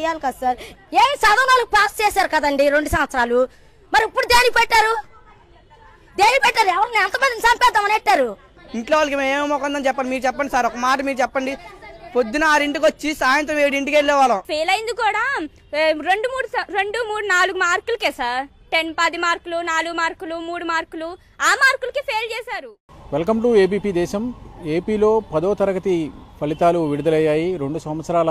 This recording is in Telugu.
చేయాలి కదా సార్ ఏ నాలుగు పాస్ చేశారు కదండి రెండు సంవత్సరాలు మరి ఇప్పుడు దేని పెట్టారు దేని పెట్టారు ఎవరిని ఎంతమందిని చంపేద్దామని పెట్టారు ఇంట్లో వాళ్ళకి మేము ఏమో చెప్పండి మీరు చెప్పండి సార్ ఒక మాట మీరు చెప్పండి పొద్దున ఆరింటికి వచ్చి సాయంత్రం ఏడింటికి వాళ్ళం ఫెయిల్ అయింది కూడా రెండు మూడు రెండు మూడు నాలుగు మార్కులకే సార్ టెన్ పది మార్కులు నాలుగు మార్కులు మూడు మార్కులు ఆ మార్కులకి ఫెయిల్ చేశారు వెల్కమ్ టు ఏబిపి దేశం ఏపీలో పదో తరగతి ఫలితాలు విడుదలయ్యాయి రెండు సంవత్సరాల